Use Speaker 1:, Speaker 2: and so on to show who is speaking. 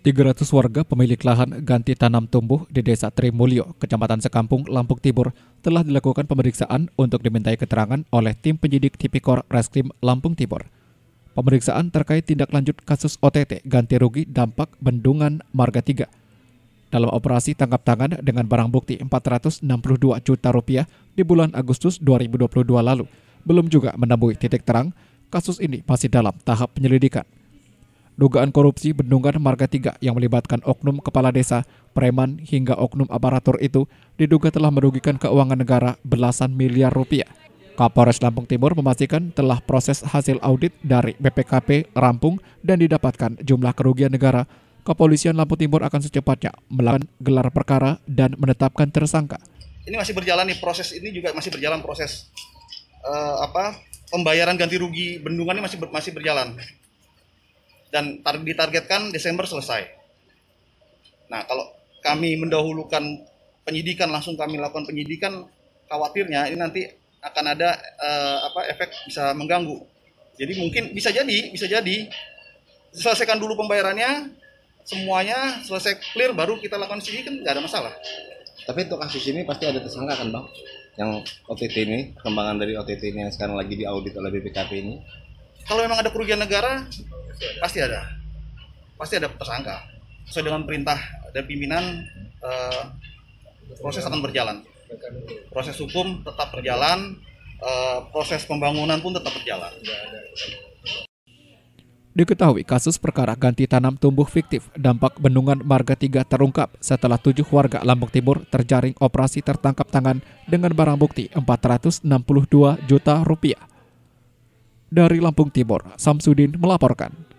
Speaker 1: 300 warga pemilik lahan ganti tanam tumbuh di Desa Trimulyo, Kecamatan Sekampung, Lampung Timur, telah dilakukan pemeriksaan untuk dimintai keterangan oleh tim penyidik Tipikor Reskrim Lampung Timur. Pemeriksaan terkait tindak lanjut kasus OTT ganti rugi dampak bendungan Marga 3. Dalam operasi tangkap tangan dengan barang bukti 462 juta rupiah di bulan Agustus 2022 lalu, belum juga menemui titik terang, kasus ini masih dalam tahap penyelidikan dugaan korupsi bendungan Marga tiga yang melibatkan oknum kepala desa, preman, hingga oknum aparatur itu diduga telah merugikan keuangan negara belasan miliar rupiah. Kapolres Lampung Timur memastikan telah proses hasil audit dari BPKP rampung dan didapatkan jumlah kerugian negara. Kepolisian Lampung Timur akan secepatnya melakukan gelar perkara dan menetapkan tersangka.
Speaker 2: Ini masih berjalan nih proses ini juga masih berjalan proses uh, apa pembayaran ganti rugi bendungan ini masih ber, masih berjalan dan tar ditargetkan Desember selesai. Nah, kalau kami mendahulukan penyidikan langsung kami lakukan penyidikan khawatirnya ini nanti akan ada uh, apa efek bisa mengganggu. Jadi mungkin bisa jadi, bisa jadi selesaikan dulu pembayarannya semuanya selesai clear baru kita lakukan sini kan nggak ada masalah. Tapi untuk kasus ini pasti ada tersangka kan bang? Yang OTT ini, perkembangan dari OTT ini yang sekarang lagi diaudit oleh BPKP ini? Kalau memang ada kerugian negara, pasti ada pasti ada tersangka sesuai dengan perintah dan pimpinan eh, proses akan berjalan proses hukum tetap berjalan eh, proses pembangunan pun tetap berjalan
Speaker 1: Diketahui kasus perkara ganti tanam tumbuh fiktif dampak bendungan Marga 3 terungkap setelah tujuh warga Lampung Timur terjaring operasi tertangkap tangan dengan barang bukti 462 juta rupiah. Dari Lampung Timur, Samsudin melaporkan.